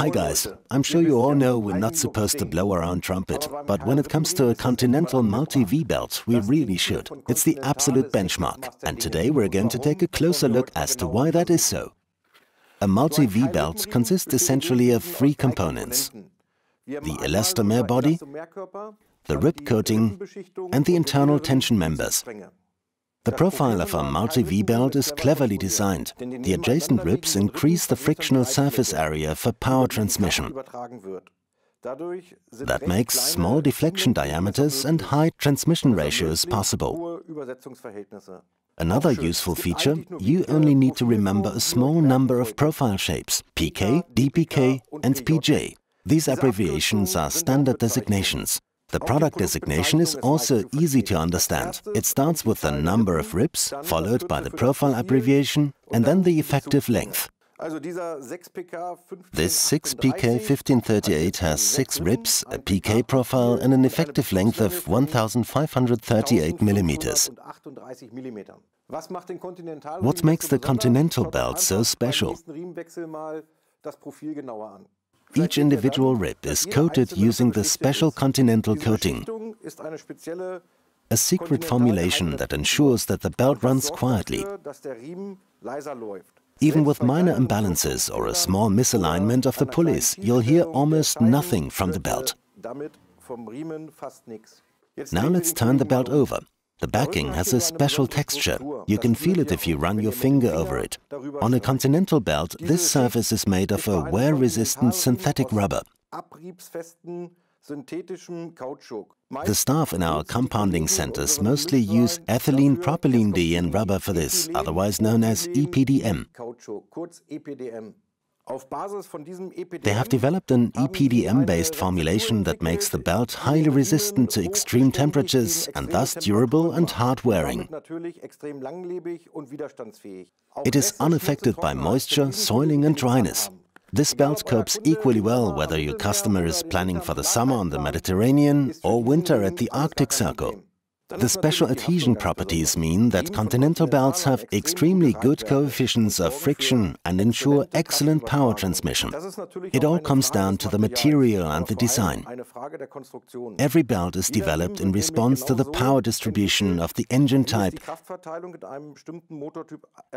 Hi guys, I'm sure you all know we're not supposed to blow our own trumpet, but when it comes to a continental multi-V belt, we really should. It's the absolute benchmark, and today we're going to take a closer look as to why that is so. A multi-V belt consists essentially of three components. The elastomer body, the rib coating and the internal tension members. The profile of a multi-V belt is cleverly designed. The adjacent ribs increase the frictional surface area for power transmission. That makes small deflection diameters and high transmission ratios possible. Another useful feature, you only need to remember a small number of profile shapes, PK, DPK and PJ. These abbreviations are standard designations. The product designation is also easy to understand. It starts with the number of ribs, followed by the profile abbreviation, and then the effective length. This 6PK1538 has 6 ribs, a PK profile and an effective length of 1538 millimeters. What makes the continental belt so special? Each individual rib is coated using the special continental coating, a secret formulation that ensures that the belt runs quietly. Even with minor imbalances or a small misalignment of the pulleys, you'll hear almost nothing from the äh, belt. Now let's turn the belt over. The backing has a special texture. You can feel it if you run your finger over it. On a continental belt, this surface is made of a wear-resistant synthetic rubber. The staff in our compounding centers mostly use ethylene propylene D in rubber for this, otherwise known as EPDM. They have developed an EPDM-based formulation that makes the belt highly resistant to extreme temperatures and thus durable and hard-wearing. It is unaffected by moisture, soiling and dryness. This belt copes equally well whether your customer is planning for the summer on the Mediterranean or winter at the Arctic Circle. The special adhesion properties mean that continental belts have extremely good coefficients of friction and ensure excellent power transmission. It all comes down to the material and the design. Every belt is developed in response to the power distribution of the engine type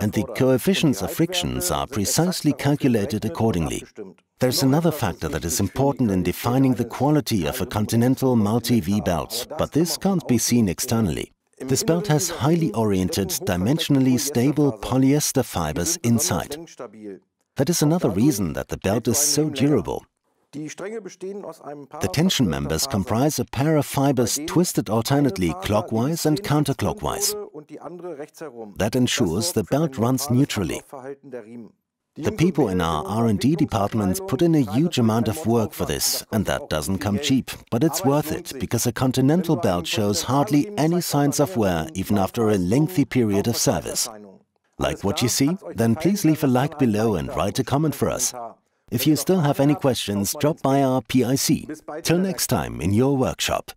and the coefficients of frictions are precisely calculated accordingly. There's another factor that is important in defining the quality of a continental multi-V belt, but this can't be seen externally. This belt has highly oriented, dimensionally stable polyester fibers inside. That is another reason that the belt is so durable. The tension members comprise a pair of fibers twisted alternately clockwise and counterclockwise. That ensures the belt runs neutrally. The people in our R&D departments put in a huge amount of work for this, and that doesn't come cheap. But it's worth it, because a continental belt shows hardly any signs of wear, even after a lengthy period of service. Like what you see? Then please leave a like below and write a comment for us. If you still have any questions, drop by our PIC. Till next time in your workshop.